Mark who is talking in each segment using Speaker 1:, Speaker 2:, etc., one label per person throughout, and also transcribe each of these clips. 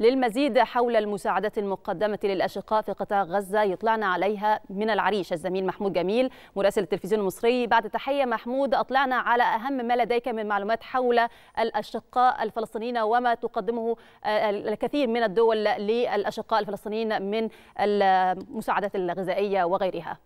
Speaker 1: للمزيد حول المساعدات المقدمة للأشقاء في قطاع غزة يطلعنا عليها من العريش الزميل محمود جميل مراسل التلفزيون المصري بعد تحية محمود أطلعنا على أهم ما لديك من معلومات حول الأشقاء الفلسطينيين وما تقدمه آه، الكثير من الدول للأشقاء الفلسطينيين من المساعدات الغذائية وغيرها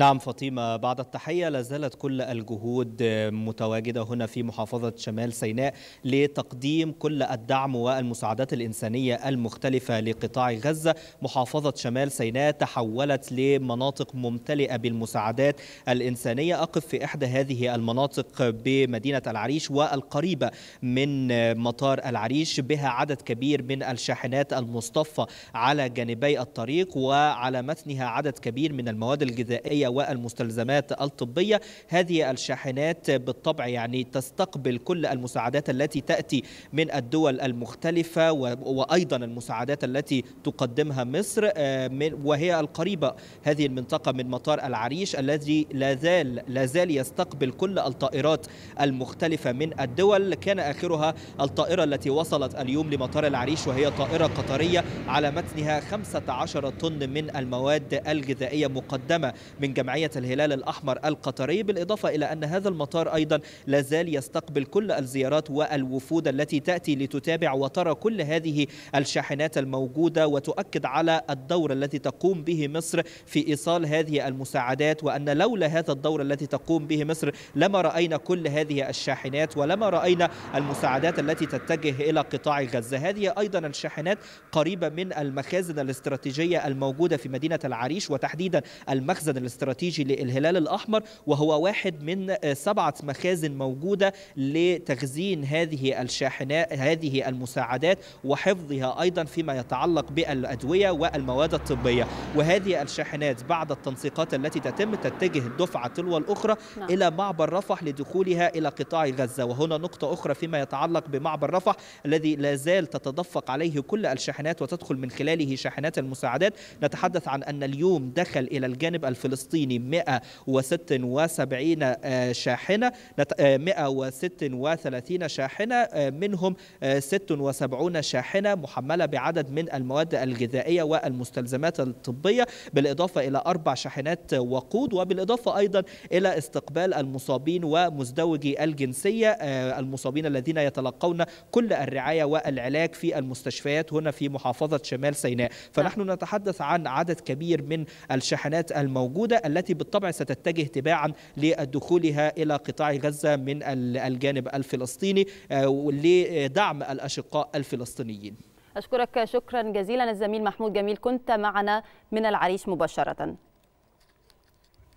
Speaker 2: نعم فاطمة بعد التحية لازالت كل الجهود متواجدة هنا في محافظة شمال سيناء لتقديم كل الدعم والمساعدات الإنسانية المختلفة لقطاع غزة محافظة شمال سيناء تحولت لمناطق ممتلئة بالمساعدات الإنسانية أقف في إحدى هذه المناطق بمدينة العريش والقريبة من مطار العريش بها عدد كبير من الشاحنات المصطفى على جانبي الطريق وعلى متنها عدد كبير من المواد الغذائية والمستلزمات الطبية هذه الشاحنات بالطبع يعني تستقبل كل المساعدات التي تأتي من الدول المختلفة وأيضا المساعدات التي تقدمها مصر آه، وهي القريبة هذه المنطقة من مطار العريش الذي لا زال لا زال يستقبل كل الطائرات المختلفة من الدول كان آخرها الطائرة التي وصلت اليوم لمطار العريش وهي طائرة قطرية على متنها 15 طن من المواد الغذائية مقدمة من جمعية الهلال الأحمر القطري بالإضافة إلى أن هذا المطار أيضا لازال يستقبل كل الزيارات والوفود التي تأتي لتتابع وترى كل هذه الشاحنات الموجودة وتؤكد على الدور الذي تقوم به مصر في إيصال هذه المساعدات وأن لولا هذا الدور الذي تقوم به مصر لما رأينا كل هذه الشاحنات ولما رأينا المساعدات التي تتجه إلى قطاع غزة هذه أيضا الشاحنات قريبة من المخازن الاستراتيجية الموجودة في مدينة العريش وتحديدا المخزن الاستراتيجي الاستراتيجي للهلال الأحمر وهو واحد من آه، سبعة مخازن موجودة لتخزين هذه الشاحنات هذه المساعدات وحفظها أيضا فيما يتعلق بالأدوية والمواد الطبية وهذه الشاحنات بعد التنسيقات التي تتم تتجه الدفعة تلو الأخرى نعم. إلى معبر رفح لدخولها إلى قطاع غزة وهنا نقطة أخرى فيما يتعلق بمعبر رفح الذي لا زال تتدفق عليه كل الشاحنات وتدخل من خلاله شاحنات المساعدات نتحدث عن أن اليوم دخل إلى الجانب الفلسطيني الفلسطيني 176 آه، شاحنة 136 آه، شاحنة آه، منهم 76 شاحنة محملة بعدد من المواد الغذائية والمستلزمات الطبية بالإضافة إلى أربع شاحنات وقود وبالإضافة أيضا إلى استقبال المصابين ومزدوجي الجنسية المصابين الذين يتلقون كل الرعاية والعلاج في المستشفيات هنا في محافظة شمال سيناء نعم. فنحن نتحدث عن عدد كبير من الشاحنات الموجودة التي بالطبع ستتجه تباعا لدخولها الى قطاع غزه من الجانب الفلسطيني آه، لدعم الاشقاء الفلسطينيين.
Speaker 1: اشكرك شكرا جزيلا الزميل محمود جميل كنت معنا من العريش مباشره.